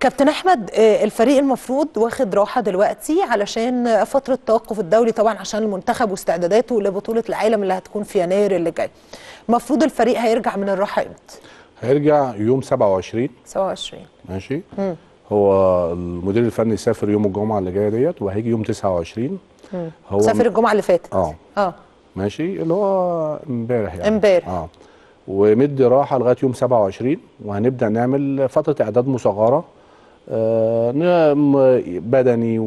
كابتن احمد آه، الفريق المفروض واخد راحه دلوقتي علشان فتره التوقف الدولي طبعا عشان المنتخب واستعداداته لبطوله العالم اللي هتكون في يناير اللي جاي المفروض الفريق هيرجع من الراحه امتى هيرجع يوم 27 27 ماشي مم. هو المدير الفني سافر يوم الجمعه اللي جايه ديت وهيجي يوم 29 مم. هو سافر الجمعه اللي فاتت اه اه ماشي اللي هو امبارح يعني امبارح اه ومدي راحه لغايه يوم 27 وهنبدا نعمل فتره اعداد مصغره نعم بدني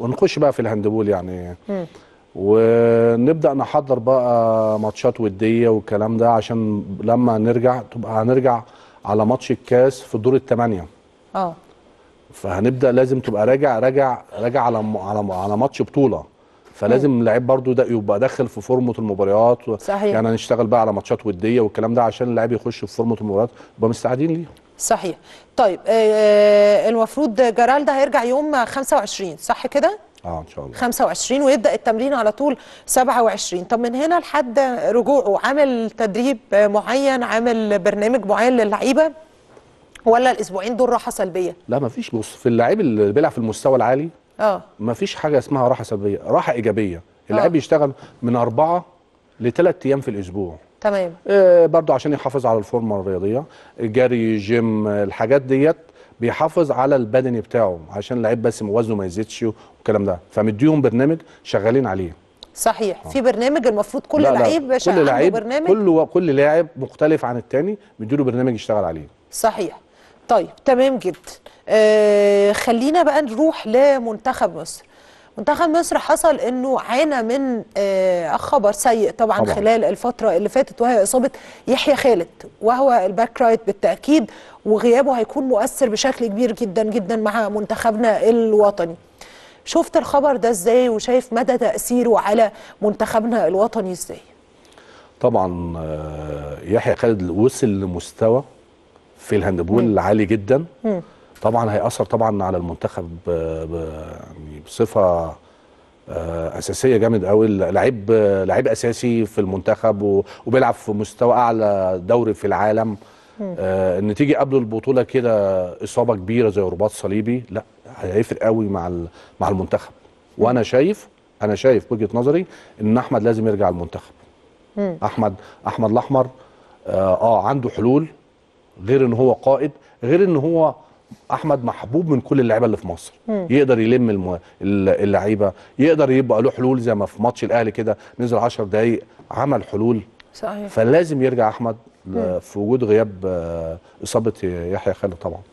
ونخش بقى في الهاندبول يعني م. ونبدا نحضر بقى ماتشات وديه والكلام ده عشان لما نرجع تبقى هنرجع على ماتش الكاس في الدور الثمانيه اه فهنبدا لازم تبقى راجع راجع راجع على على على ماتش بطوله فلازم اللعيب برضو ده يبقى داخل في فورمه المباريات صحيح. يعني هنشتغل بقى على ماتشات وديه والكلام ده عشان اللعيب يخش في فورمه المباريات يبقى مستعدين ليه صحيح طيب آه, آه، المفروض جرال ده هيرجع يوم 25 صح كده اه ان شاء الله 25 ويبدا التمرين على طول 27 طب من هنا لحد رجوعه عامل تدريب معين عامل برنامج معين للعيبه ولا الاسبوعين دول راحه سلبيه لا مفيش بص في اللعيب اللي بيلعب في المستوى العالي اه مفيش حاجه اسمها راحه سلبيه راحه ايجابيه اللعيب آه. بيشتغل من اربعه لثلاث ايام في الاسبوع تمام آه، برضو عشان يحافظ على الفورمه الرياضيه جري جيم الحاجات ديت بيحافظ على البدني بتاعه عشان اللعيب بس وزنه ما يزيدش والكلام ده فمديهم برنامج شغالين عليه صحيح آه. في برنامج المفروض كل لعيب كل لعيب كل كل لاعب مختلف عن الثاني مديله برنامج يشتغل عليه صحيح طيب تمام جدا آه خلينا بقى نروح لمنتخب مصر منتخب مصر حصل انه عانى من آه، خبر سيء طبعا, طبعا خلال الفتره اللي فاتت وهي اصابه يحيى خالد وهو الباك رايت بالتاكيد وغيابه هيكون مؤثر بشكل كبير جدا جدا مع منتخبنا الوطني. شفت الخبر ده ازاي وشايف مدى تاثيره على منتخبنا الوطني ازاي؟ طبعا آه، يحيى خالد وصل لمستوى في الهاندبول عالي جدا مم. طبعا هيأثر طبعا على المنتخب يعني بصفه آه، اساسيه جامد قوي لعيب لعيب اساسي في المنتخب وبيلعب في مستوى اعلى دوري في العالم آه ان تيجي قبل البطوله كده اصابه كبيره زي رباط صليبي لا هيفرق قوي مع مع المنتخب وانا شايف انا شايف وجهه نظري ان احمد لازم يرجع المنتخب احمد احمد الاحمر آه, اه عنده حلول غير ان هو قائد غير ان هو احمد محبوب من كل اللعيبه اللي في مصر مم. يقدر يلم المو... اللعيبه يقدر يبقى له حلول زي ما في ماتش الاهلي كده نزل 10 دقائق عمل حلول صحيح فلازم يرجع احمد مم. في وجود غياب آه، اصابه يحيى خالد طبعا